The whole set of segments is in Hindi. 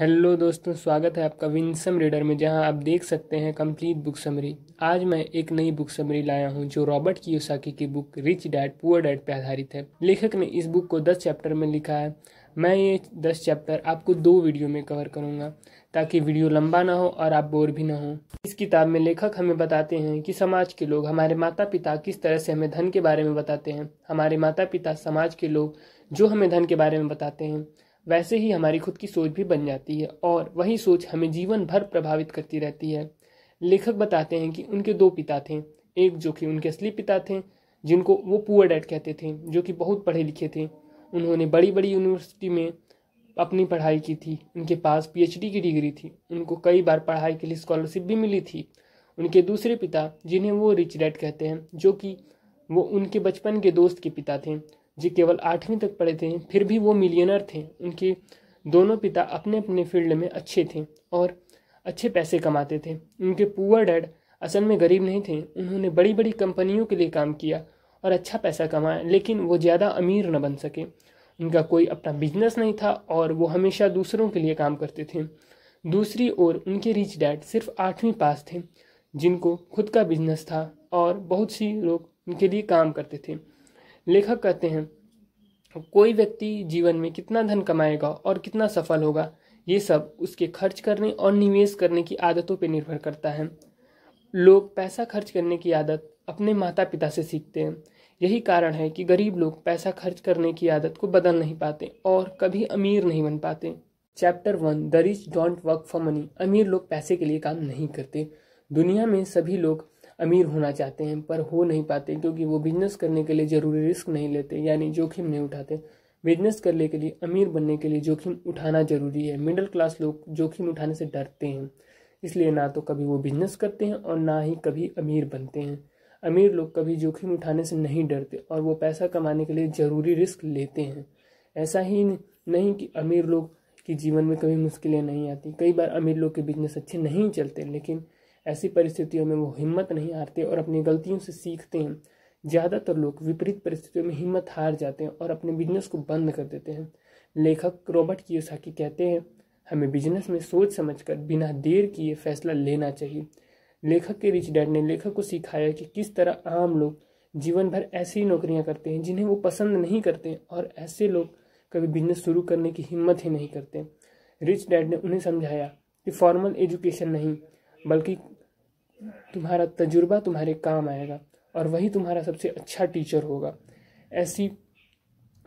हेलो दोस्तों स्वागत है आपका विंसम रीडर में जहां आप देख सकते हैं कंप्लीट बुक समरी आज मैं एक नई बुक समरी लाया हूं जो रॉबर्ट कियोसाकी की book rich dad poor dad पर आधारित है लेखक ने इस बुक को दस चैप्टर में लिखा है मैं ये दस चैप्टर आपको दो वीडियो में कवर करूंगा ताकि वीडियो लंबा ना हो और आप बोर भी ना हो इस किताब में लेखक हमें बताते हैं कि समाज के लोग हमारे माता पिता किस तरह से हमें धन के बारे में बताते हैं हमारे माता पिता समाज के लोग जो हमें धन के बारे में बताते हैं वैसे ही हमारी खुद की सोच भी बन जाती है और वही सोच हमें जीवन भर प्रभावित करती रहती है लेखक बताते हैं कि उनके दो पिता थे एक जो कि उनके असली पिता थे जिनको वो पुअर डैड कहते थे जो कि बहुत पढ़े लिखे थे उन्होंने बड़ी बड़ी यूनिवर्सिटी में अपनी पढ़ाई की थी उनके पास पीएचडी की डिग्री थी उनको कई बार पढ़ाई के लिए स्कॉलरशिप भी मिली थी उनके दूसरे पिता जिन्हें वो रिच डैड कहते हैं जो कि वो उनके बचपन के दोस्त के पिता थे जी केवल आठवीं तक पढ़े थे फिर भी वो मिलियनर थे उनके दोनों पिता अपने अपने फील्ड में अच्छे थे और अच्छे पैसे कमाते थे उनके पुअर डैड असल में गरीब नहीं थे उन्होंने बड़ी बड़ी कंपनियों के लिए काम किया और अच्छा पैसा कमाया लेकिन वो ज़्यादा अमीर न बन सके उनका कोई अपना बिजनेस नहीं था और वो हमेशा दूसरों के लिए काम करते थे दूसरी ओर उनके रिच डैड सिर्फ आठवीं पास थे जिनको खुद का बिजनेस था और बहुत सी लोग उनके लिए काम करते थे लेखक कहते हैं कोई व्यक्ति जीवन में कितना धन कमाएगा और कितना सफल होगा ये सब उसके खर्च करने और निवेश करने की आदतों पर निर्भर करता है लोग पैसा खर्च करने की आदत अपने माता पिता से सीखते हैं यही कारण है कि गरीब लोग पैसा खर्च करने की आदत को बदल नहीं पाते और कभी अमीर नहीं बन पाते chapter one the rich don't work for money अमीर लोग पैसे के लिए काम नहीं करते दुनिया में सभी लोग अमीर होना चाहते हैं पर हो नहीं पाते क्योंकि वो बिजनेस करने के लिए ज़रूरी रिस्क नहीं लेते यानी जोखिम नहीं उठाते बिजनेस करने के लिए अमीर बनने के लिए जोखिम उठाना ज़रूरी है मिडिल क्लास लोग जोखिम उठाने से डरते हैं इसलिए ना तो कभी वो बिजनेस करते हैं और ना ही कभी अमीर बनते हैं अमीर लोग कभी जोखिम उठाने से नहीं डरते और वो पैसा कमाने के लिए ज़रूरी रिस्क लेते हैं ऐसा ही नहीं कि अमीर लोग की जीवन में कभी मुश्किलें नहीं आती कई बार अमीर लोग के बिजनेस अच्छे नहीं चलते लेकिन ऐसी परिस्थितियों में वो हिम्मत नहीं हारते और अपनी गलतियों से सीखते हैं ज़्यादातर लोग विपरीत परिस्थितियों में हिम्मत हार जाते हैं और अपने बिजनेस को बंद कर देते हैं लेखक रॉबर्ट कियोसाकी कहते हैं हमें बिजनेस में सोच समझकर बिना देर किए फैसला लेना चाहिए लेखक के रिच डैड ने लेखक को सिखाया कि किस तरह आम लोग जीवन भर ऐसी नौकरियां करते हैं जिन्हें वो पसंद नहीं करते और ऐसे लोग कभी बिजनेस शुरू करने की हिम्मत ही नहीं करते रिच डैड ने उन्हें समझाया कि फॉर्मल एजुकेशन नहीं बल्कि तुम्हारा तजुर्बा तुम्हारे काम आएगा और वही तुम्हारा सबसे अच्छा टीचर होगा ऐसी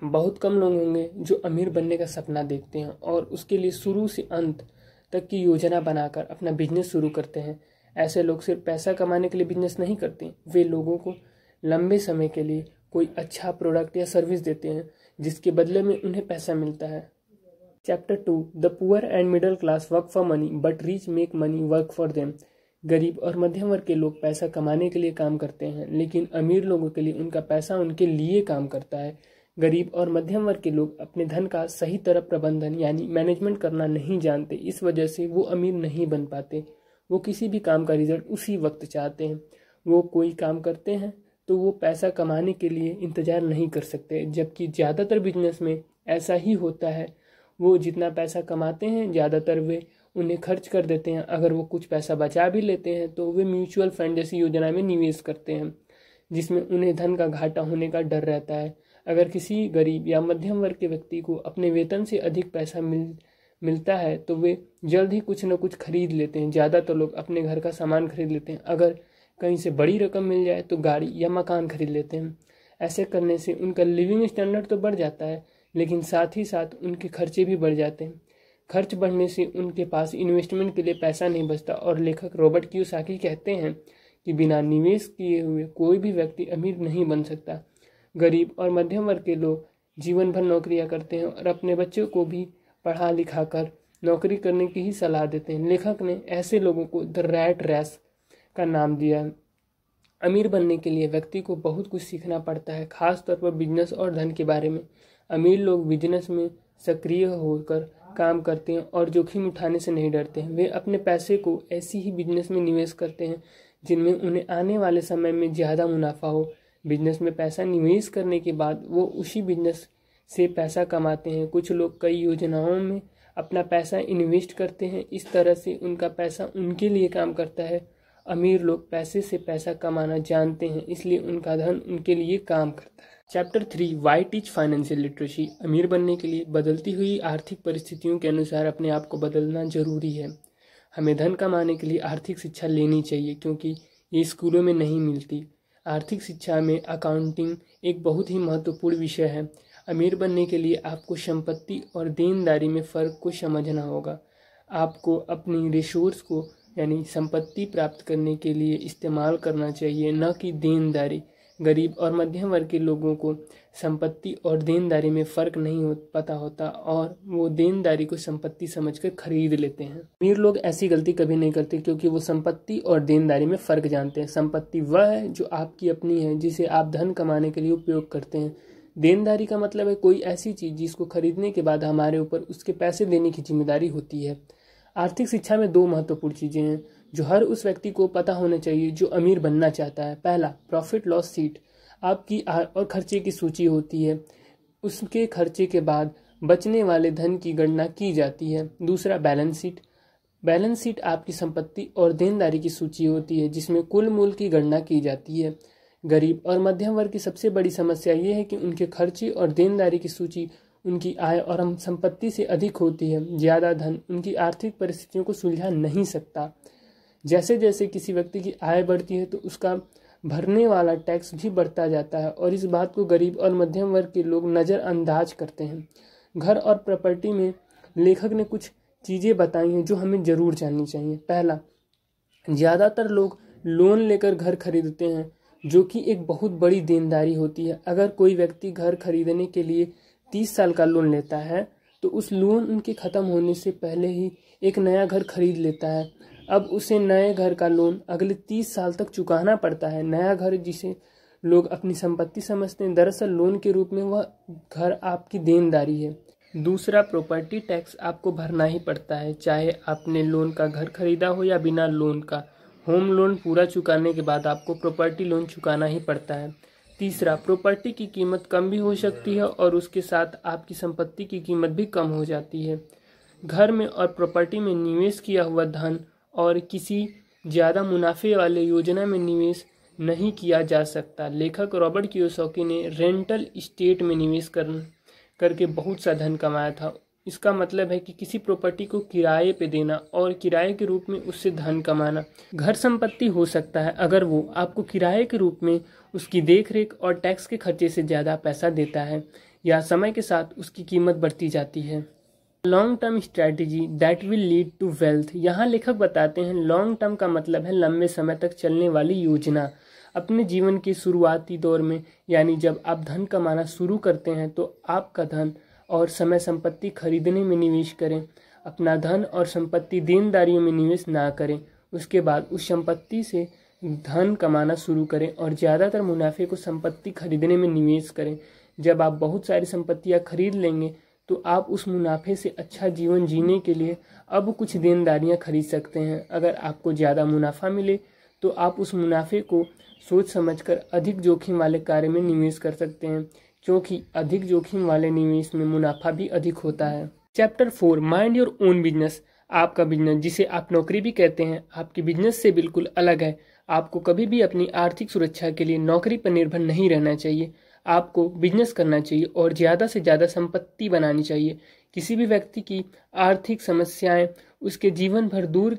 बहुत कम लोग होंगे जो अमीर बनने का सपना देखते हैं और उसके लिए शुरू से अंत तक की योजना बनाकर अपना बिजनेस शुरू करते हैं ऐसे लोग सिर्फ पैसा कमाने के लिए बिजनेस नहीं करते वे लोगों को लंबे समय के लिए कोई अच्छा प्रोडक्ट या सर्विस देते हैं जिसके बदले में उन्हें पैसा मिलता है chapter two the poor and middle class work for money but rich make money work for them गरीब और मध्यम वर्ग के लोग पैसा कमाने के लिए काम करते हैं लेकिन अमीर लोगों के लिए उनका पैसा उनके लिए काम करता है गरीब और मध्यम वर्ग के लोग अपने धन का सही तरह प्रबंधन यानी मैनेजमेंट करना नहीं जानते इस वजह से वो अमीर नहीं बन पाते वो किसी भी काम का रिजल्ट उसी वक्त चाहते हैं वो कोई काम करते हैं तो वो पैसा कमाने के लिए इंतज़ार नहीं कर सकते जबकि ज़्यादातर बिजनेस में ऐसा ही होता है वो जितना पैसा कमाते हैं ज़्यादातर वे उन्हें खर्च कर देते हैं अगर वो कुछ पैसा बचा भी लेते हैं तो वे म्यूचुअल फंड जैसी योजना में निवेश करते हैं जिसमें उन्हें धन का घाटा होने का डर रहता है अगर किसी गरीब या मध्यम वर्ग के व्यक्ति को अपने वेतन से अधिक पैसा मिल मिलता है तो वे जल्द ही कुछ न कुछ खरीद लेते हैं ज़्यादातर तो लोग अपने घर का सामान खरीद लेते हैं अगर कहीं से बड़ी रकम मिल जाए तो गाड़ी या मकान खरीद लेते हैं ऐसे करने से उनका लिविंग स्टैंडर्ड तो बढ़ जाता है लेकिन साथ ही साथ उनके खर्चे भी बढ़ जाते हैं खर्च बढ़ने से उनके पास इन्वेस्टमेंट के लिए पैसा नहीं बचता और लेखक रॉबर्ट क्यूसाकी कहते हैं कि बिना निवेश किए हुए कोई भी व्यक्ति अमीर नहीं बन सकता गरीब और मध्यम वर्ग के लोग जीवन भर नौकरियां करते हैं और अपने बच्चों को भी पढ़ा लिखा कर नौकरी करने की ही सलाह देते हैं लेखक ने ऐसे लोगों को द रैट रेस का नाम दिया अमीर बनने के लिए व्यक्ति को बहुत कुछ सीखना पड़ता है खासतौर पर बिजनेस और धन के बारे में अमीर लोग बिजनेस में सक्रिय होकर काम करते हैं और जोखिम उठाने से नहीं डरते हैं वे अपने पैसे को ऐसी ही बिजनेस में निवेश करते हैं जिनमें उन्हें आने वाले समय में ज़्यादा मुनाफा हो बिजनेस में पैसा निवेश करने के बाद वो उसी बिजनेस से पैसा कमाते हैं कुछ लोग कई योजनाओं में अपना पैसा इन्वेस्ट करते हैं इस तरह से उनका पैसा उनके लिए काम करता है अमीर लोग पैसे से पैसा कमाना जानते हैं इसलिए उनका धन उनके लिए काम करता है chapter three why teach financial literacy अमीर बनने के लिए बदलती हुई आर्थिक परिस्थितियों के अनुसार अपने आप को बदलना जरूरी है हमें धन कमाने के लिए आर्थिक शिक्षा लेनी चाहिए क्योंकि ये स्कूलों में नहीं मिलती आर्थिक शिक्षा में अकाउंटिंग एक बहुत ही महत्वपूर्ण विषय है अमीर बनने के लिए आपको संपत्ति और देनदारी में फ़र्क को समझना होगा आपको अपनी रिसोर्स को यानी संपत्ति प्राप्त करने के लिए इस्तेमाल करना चाहिए न कि देनदारी गरीब और मध्यम वर्ग के लोगों को संपत्ति और देनदारी में फ़र्क नहीं हो पता होता और वो देनदारी को संपत्ति समझकर खरीद लेते हैं अमीर लोग ऐसी गलती कभी नहीं करते क्योंकि वो संपत्ति और देनदारी में फ़र्क जानते हैं संपत्ति वह है जो आपकी अपनी है जिसे आप धन कमाने के लिए उपयोग करते हैं देनदारी का मतलब है कोई ऐसी चीज़ जिसको खरीदने के बाद हमारे ऊपर उसके पैसे देने की जिम्मेदारी होती है आर्थिक शिक्षा में दो महत्वपूर्ण चीज़ें हैं जो हर उस व्यक्ति को पता होना चाहिए जो अमीर बनना चाहता है पहला प्रॉफिट लॉस सीट आपकी और खर्चे की सूची होती है उसके खर्चे के बाद बचने वाले धन की गणना की जाती है दूसरा बैलेंस शीट बैलेंस शीट आपकी संपत्ति और देनदारी की सूची होती है जिसमें कुल मूल की गणना की जाती है गरीब और मध्यम वर्ग की सबसे बड़ी समस्या ये है कि उनके खर्चे और देनदारी की सूची उनकी आय और संपत्ति से अधिक होती है ज़्यादा धन उनकी आर्थिक परिस्थितियों को सुलझा नहीं सकता जैसे जैसे किसी व्यक्ति की आय बढ़ती है तो उसका भरने वाला टैक्स भी बढ़ता जाता है और इस बात को गरीब और मध्यम वर्ग के लोग नज़रअंदाज करते हैं घर और प्रॉपर्टी में लेखक ने कुछ चीज़ें बताई हैं जो हमें ज़रूर जाननी चाहिए पहला ज़्यादातर लोग लोन लेकर घर खरीदते हैं जो कि एक बहुत बड़ी देनदारी होती है अगर कोई व्यक्ति घर खरीदने के लिए तीस साल का लोन लेता है तो उस लोन उनके ख़त्म होने से पहले ही एक नया घर खरीद लेता है अब उसे नए घर का लोन अगले तीस साल तक चुकाना पड़ता है नया घर जिसे लोग अपनी संपत्ति समझते हैं दरअसल लोन के रूप में वह घर आपकी देनदारी है दूसरा प्रॉपर्टी टैक्स आपको भरना ही पड़ता है चाहे आपने लोन का घर खरीदा हो या बिना लोन का होम लोन पूरा चुकाने के बाद आपको प्रॉपर्टी लोन चुकाना ही पड़ता है तीसरा प्रॉपर्टी की कीमत कम भी हो सकती है और उसके साथ आपकी संपत्ति की कीमत भी कम हो जाती है घर में और प्रॉपर्टी में निवेश किया हुआ धन और किसी ज़्यादा मुनाफे वाले योजना में निवेश नहीं किया जा सकता लेखक रॉबर्ट की ने रेंटल इस्टेट में निवेश कर करके बहुत सा धन कमाया था इसका मतलब है कि किसी प्रॉपर्टी को किराए पे देना और किराए के रूप में उससे धन कमाना घर संपत्ति हो सकता है अगर वो आपको किराए के रूप में उसकी देखरेख और टैक्स के खर्चे से ज़्यादा पैसा देता है या समय के साथ उसकी कीमत बढ़ती जाती है long term strategy that will lead to wealth यहाँ लेखक बताते हैं लॉन्ग टर्म का मतलब है लंबे समय तक चलने वाली योजना अपने जीवन के शुरुआती दौर में यानी जब आप धन कमाना शुरू करते हैं तो आपका धन और समय संपत्ति खरीदने में निवेश करें अपना धन और संपत्ति देनदारियों में निवेश ना करें उसके बाद उस संपत्ति से धन कमाना शुरू करें और ज़्यादातर मुनाफे को संपत्ति खरीदने में निवेश करें जब आप बहुत सारी संपत्तियाँ खरीद लेंगे तो आप उस मुनाफे से अच्छा जीवन जीने के लिए अब कुछ देनदारियां खरीद सकते हैं अगर आपको ज़्यादा मुनाफा मिले तो आप उस मुनाफे को सोच समझकर अधिक जोखिम वाले कार्य में निवेश कर सकते हैं क्योंकि अधिक जोखिम वाले निवेश में मुनाफा भी अधिक होता है chapter four mind your own business आपका बिजनेस जिसे आप नौकरी भी कहते हैं आपके बिजनेस से बिल्कुल अलग है आपको कभी भी अपनी आर्थिक सुरक्षा के लिए नौकरी पर निर्भर नहीं रहना चाहिए आपको बिजनेस करना चाहिए और ज़्यादा से ज़्यादा संपत्ति बनानी चाहिए किसी भी व्यक्ति की आर्थिक समस्याएं उसके जीवन भर दूर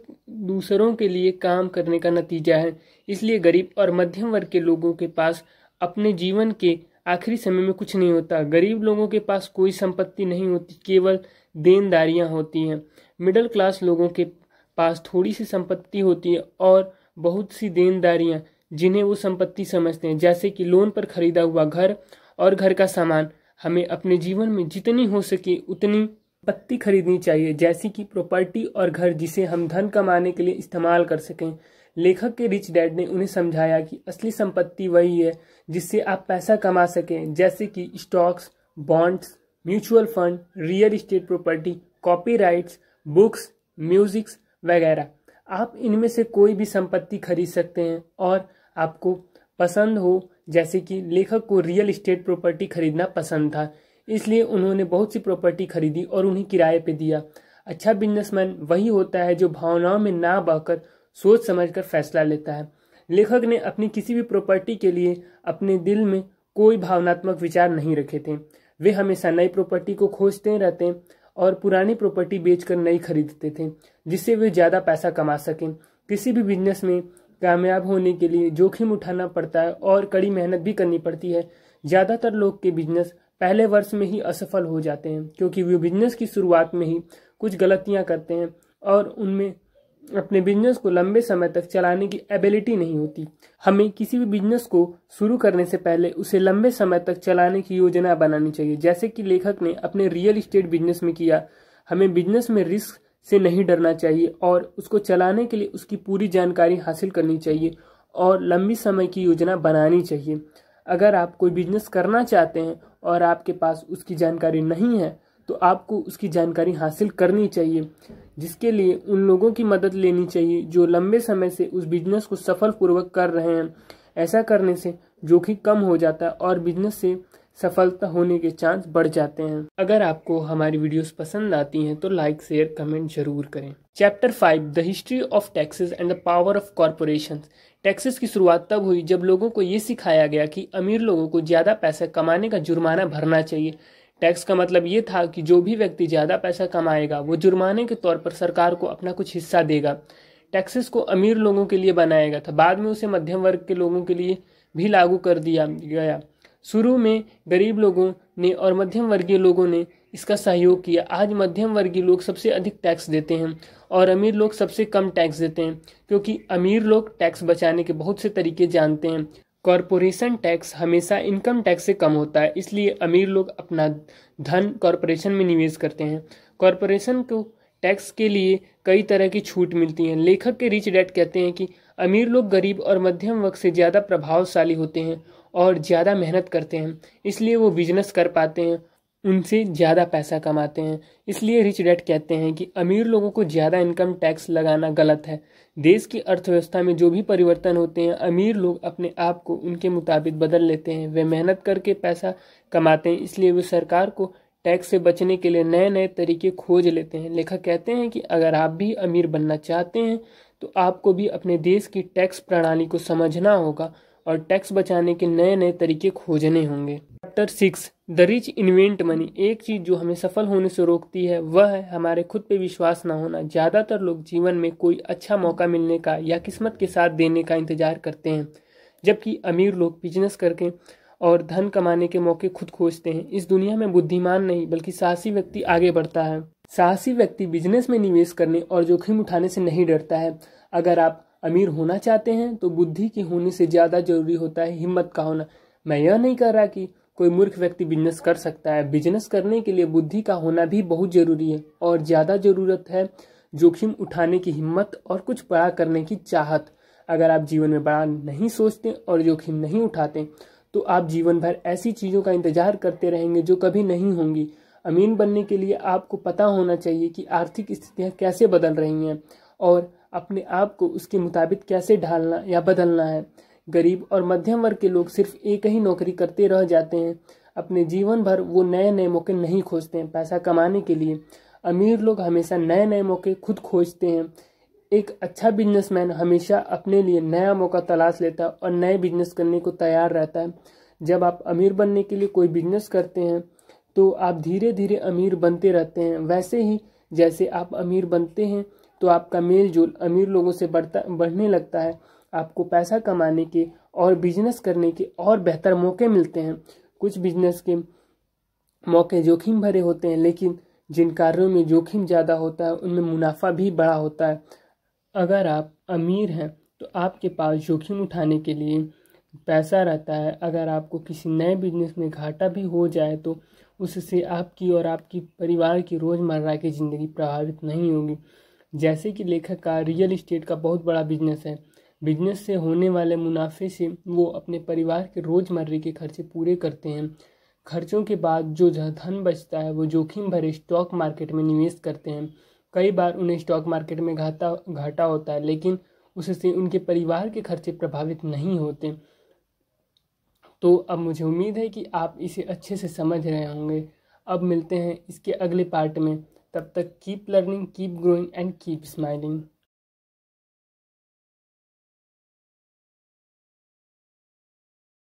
दूसरों के लिए काम करने का नतीजा है इसलिए गरीब और मध्यम वर्ग के लोगों के पास अपने जीवन के आखिरी समय में कुछ नहीं होता गरीब लोगों के पास कोई संपत्ति नहीं होती केवल देनदारियां होती हैं मिडिल क्लास लोगों के पास थोड़ी सी संपत्ति होती है और बहुत सी देनदारियां जिन्हें वो संपत्ति समझते हैं जैसे कि लोन पर खरीदा हुआ घर और घर का सामान हमें अपने जीवन में जितनी हो सके उतनी पत्ती खरीदनी चाहिए जैसे कि प्रॉपर्टी और घर जिसे हम धन कमाने के लिए इस्तेमाल कर सकें लेखक के रिच डैड ने उन्हें समझाया कि असली संपत्ति वही है जिससे आप पैसा कमा सकें जैसे कि stocks bonds mutual fund real estate property copy books musics वगैरह आप इनमें से कोई भी संपत्ति खरीद सकते हैं और आपको पसंद हो जैसे कि लेखक को रियल इस्टेट प्रॉपर्टी खरीदना पसंद था इसलिए उन्होंने बहुत सी प्रॉपर्टी खरीदी और उन्हें किराए पे दिया अच्छा बिजनेसमैन वही होता है जो भावनाओं में ना बहकर सोच समझकर फैसला लेता है लेखक ने अपनी किसी भी प्रॉपर्टी के लिए अपने दिल में कोई भावनात्मक विचार नहीं रखे थे वे हमेशा नई प्रॉपर्टी को खोजते रहते और पुरानी प्रॉपर्टी बेचकर नई खरीदते थे जिससे वे ज़्यादा पैसा कमा सकें किसी भी बिजनेस में कामयाब होने के लिए जोखिम उठाना पड़ता है और कड़ी मेहनत भी करनी पड़ती है ज़्यादातर लोग के बिजनेस पहले वर्ष में ही असफल हो जाते हैं क्योंकि वे बिजनेस की शुरुआत में ही कुछ गलतियाँ करते हैं और उनमें अपने बिजनेस को लंबे समय तक चलाने की एबिलिटी नहीं होती हमें किसी भी बिजनेस को शुरू करने से पहले उसे लंबे समय तक चलाने की योजना बनानी चाहिए जैसे कि लेखक ने अपने रियल इस्टेट बिजनेस में किया हमें बिजनेस में रिस्क से नहीं डरना चाहिए और उसको चलाने के लिए उसकी पूरी जानकारी हासिल करनी चाहिए और लंबी समय की योजना बनानी चाहिए अगर आप कोई बिजनेस करना चाहते हैं और आपके पास उसकी जानकारी नहीं है तो आपको उसकी जानकारी हासिल करनी चाहिए जिसके लिए उन लोगों की मदद लेनी चाहिए जो लंबे समय से उस बिजनेस को सफलपूर्वक कर रहे हैं ऐसा करने से जोखिम कम हो जाता है और बिजनेस से सफलता होने के चांस बढ़ जाते हैं अगर आपको हमारी वीडियोस पसंद आती हैं तो लाइक शेयर कमेंट जरूर करें chapter five the history of taxes and the power of corporation taxes की शुरुआत तब हुई जब लोगों को ये सिखाया गया कि अमीर लोगों को ज़्यादा पैसा कमाने का जुर्माना भरना चाहिए टैक्स का मतलब ये था कि जो भी व्यक्ति ज़्यादा पैसा कमाएगा वो जुर्माने के तौर पर सरकार को अपना कुछ हिस्सा देगा टैक्सेस को अमीर लोगों के लिए बनाया गया था बाद में उसे मध्यम वर्ग के लोगों के लिए भी लागू कर दिया गया शुरू में गरीब लोगों ने और मध्यम वर्गीय लोगों ने इसका सहयोग किया आज मध्यम वर्गीय लोग सबसे अधिक टैक्स देते हैं और अमीर लोग सबसे कम टैक्स देते हैं क्योंकि अमीर लोग टैक्स बचाने के बहुत से तरीके जानते हैं कॉरपोरेशन टैक्स हमेशा इनकम टैक्स से कम होता है इसलिए अमीर लोग अपना धन कॉरपोरेशन में निवेश करते हैं कॉरपोरेशन को टैक्स के लिए कई तरह की छूट मिलती है लेखक के रिच डैड कहते हैं कि अमीर लोग गरीब और मध्यम वर्ग से ज़्यादा प्रभावशाली होते हैं और ज़्यादा मेहनत करते हैं इसलिए वो बिजनेस कर पाते हैं उनसे ज़्यादा पैसा कमाते हैं इसलिए रिच डैड कहते हैं कि अमीर लोगों को ज़्यादा इनकम टैक्स लगाना गलत है देश की अर्थव्यवस्था में जो भी परिवर्तन होते हैं अमीर लोग अपने आप को उनके मुताबिक बदल लेते हैं वे मेहनत करके पैसा कमाते हैं इसलिए वे सरकार को टैक्स से बचने के लिए नए नए तरीके खोज लेते हैं लेखक कहते हैं कि अगर आप भी अमीर बनना चाहते हैं तो आपको भी अपने देश की टैक्स प्रणाली को समझना होगा और टैक्स बचाने के नए नए तरीके खोजने होंगे chapter six the rich invent money एक चीज़ जो हमें सफल होने से रोकती है वह है हमारे खुद पे विश्वास ना होना ज़्यादातर लोग जीवन में कोई अच्छा मौका मिलने का या किस्मत के साथ देने का इंतज़ार करते हैं जबकि अमीर लोग बिजनेस करके और धन कमाने के मौके खुद खोजते हैं इस दुनिया में बुद्धिमान नहीं बल्कि साहसी व्यक्ति आगे बढ़ता है साहसी व्यक्ति बिजनेस में निवेश करने और जोखिम उठाने से नहीं डरता है अगर आप अमीर होना चाहते हैं तो बुद्धि के होने से ज़्यादा जरूरी होता है हिम्मत का होना मैं यह नहीं कह रहा कि कोई मूर्ख व्यक्ति बिजनेस कर सकता है बिजनेस करने के लिए बुद्धि का होना भी बहुत ज़रूरी है और ज़्यादा ज़रूरत है जोखिम उठाने की हिम्मत और कुछ बड़ा करने की चाहत अगर आप जीवन में बड़ा नहीं सोचते और जोखिम नहीं उठाते तो आप जीवन भर ऐसी चीज़ों का इंतजार करते रहेंगे जो कभी नहीं होंगी अमीन बनने के लिए आपको पता होना चाहिए कि आर्थिक स्थितियाँ कैसे बदल रही हैं और अपने आप को उसके मुताबिक कैसे ढालना या बदलना है गरीब और मध्यम वर्ग के लोग सिर्फ एक ही नौकरी करते रह जाते हैं अपने जीवन भर वो नए नए मौके नहीं खोजते हैं पैसा कमाने के लिए अमीर लोग हमेशा नए नए मौके खुद खोजते हैं एक अच्छा बिजनेसमैन हमेशा अपने लिए नया मौका तलाश लेता है और नए बिजनेस करने को तैयार रहता है जब आप अमीर बनने के लिए कोई बिजनेस करते हैं तो आप धीरे धीरे अमीर बनते रहते हैं वैसे ही जैसे आप अमीर बनते हैं तो आपका मेल जोल अमीर लोगों से बढ़ता बढ़ने लगता है आपको पैसा कमाने के और बिजनेस करने के और बेहतर मौके मिलते हैं कुछ बिजनेस के मौके जोखिम भरे होते हैं लेकिन जिन कार्यों में जोखिम ज़्यादा होता है उनमें मुनाफा भी बड़ा होता है अगर आप अमीर हैं तो आपके पास जोखिम उठाने के लिए पैसा रहता है अगर आपको किसी नए बिजनेस में घाटा भी हो जाए तो उससे आपकी और आपकी परिवार की रोज़मर्रा की ज़िंदगी प्रभावित नहीं होगी जैसे कि लेखक का रियल इस्टेट का बहुत बड़ा बिजनेस है बिजनेस से होने वाले मुनाफे से वो अपने परिवार के रोज़मर्रे के खर्चे पूरे करते हैं खर्चों के बाद जो धन बचता है वो जोखिम भरे स्टॉक मार्केट में निवेश करते हैं कई बार उन्हें स्टॉक मार्केट में घाटा घाटा होता है लेकिन उससे उनके परिवार के खर्चे प्रभावित नहीं होते तो अब मुझे उम्मीद है कि आप इसे अच्छे से समझ रहे होंगे अब मिलते हैं इसके अगले पार्ट में तब तक keep learning keep growing and keep smiling